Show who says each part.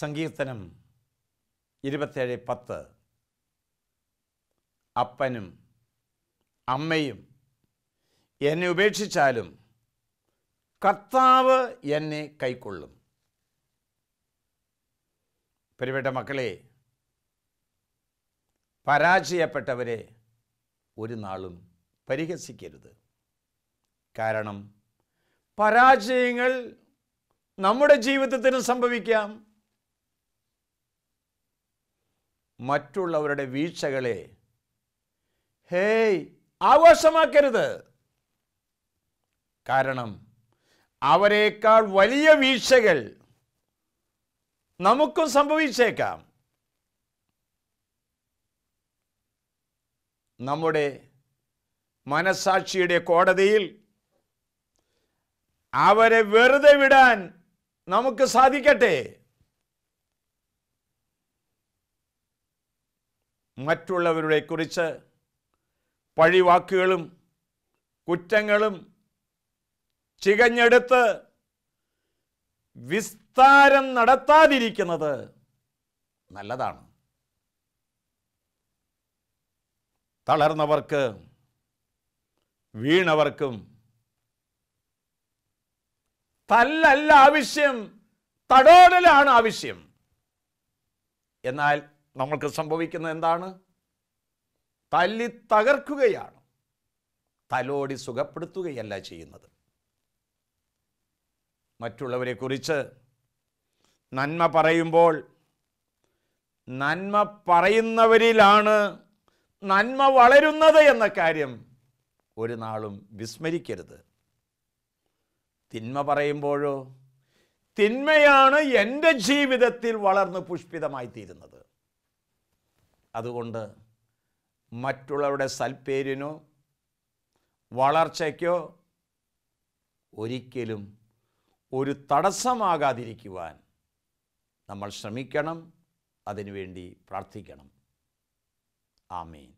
Speaker 1: സങ്കീർത്തനം ഇരുപത്തേഴ് പത്ത് അപ്പനും അമ്മയും എന്നെ ഉപേക്ഷിച്ചാലും കർത്താവ് എന്നെ കൈക്കൊള്ളും പരിവേട്ട മക്കളെ പരാജയപ്പെട്ടവരെ ഒരു നാളും പരിഹസിക്കരുത് കാരണം പരാജയങ്ങൾ നമ്മുടെ ജീവിതത്തിന് സംഭവിക്കാം മറ്റുള്ളവരുടെ വീഴ്ചകളെ ഹേയ് ആഘോഷമാക്കരുത് കാരണം അവരെക്കാൾ വലിയ വീഴ്ചകൾ നമുക്കും സംഭവിച്ചേക്കാം നമ്മുടെ മനസാക്ഷിയുടെ കോടതിയിൽ അവരെ വെറുതെ വിടാൻ നമുക്ക് സാധിക്കട്ടെ മറ്റുള്ളവരുടെ കുറിച്ച് പഴിവാക്കുകളും കുറ്റങ്ങളും ചികഞ്ഞെടുത്ത് വിസ്താരം നടത്താതിരിക്കുന്നത് നല്ലതാണ് തളർന്നവർക്ക് വീണവർക്കും തല്ലല്ല ആവശ്യം തടോടലാണ് ആവശ്യം എന്നാൽ നമ്മൾക്ക് സംഭവിക്കുന്നത് എന്താണ് തല്ലി തകർക്കുകയാണ് തലോടി സുഖപ്പെടുത്തുകയല്ല ചെയ്യുന്നത് മറ്റുള്ളവരെക്കുറിച്ച് നന്മ പറയുമ്പോൾ നന്മ പറയുന്നവരിലാണ് നന്മ വളരുന്നത് എന്ന കാര്യം ഒരു നാളും വിസ്മരിക്കരുത് തിന്മ പറയുമ്പോഴോ തിന്മയാണ് എൻ്റെ ജീവിതത്തിൽ വളർന്ന് പുഷ്പിതമായി തീരുന്നത് അതുകൊണ്ട് മറ്റുള്ളവരുടെ സൽപ്പേരിനോ വളർച്ചയ്ക്കോ ഒരിക്കലും ഒരു തടസ്സമാകാതിരിക്കുവാൻ നമ്മൾ ശ്രമിക്കണം അതിനുവേണ്ടി പ്രാർത്ഥിക്കണം ആമേൻ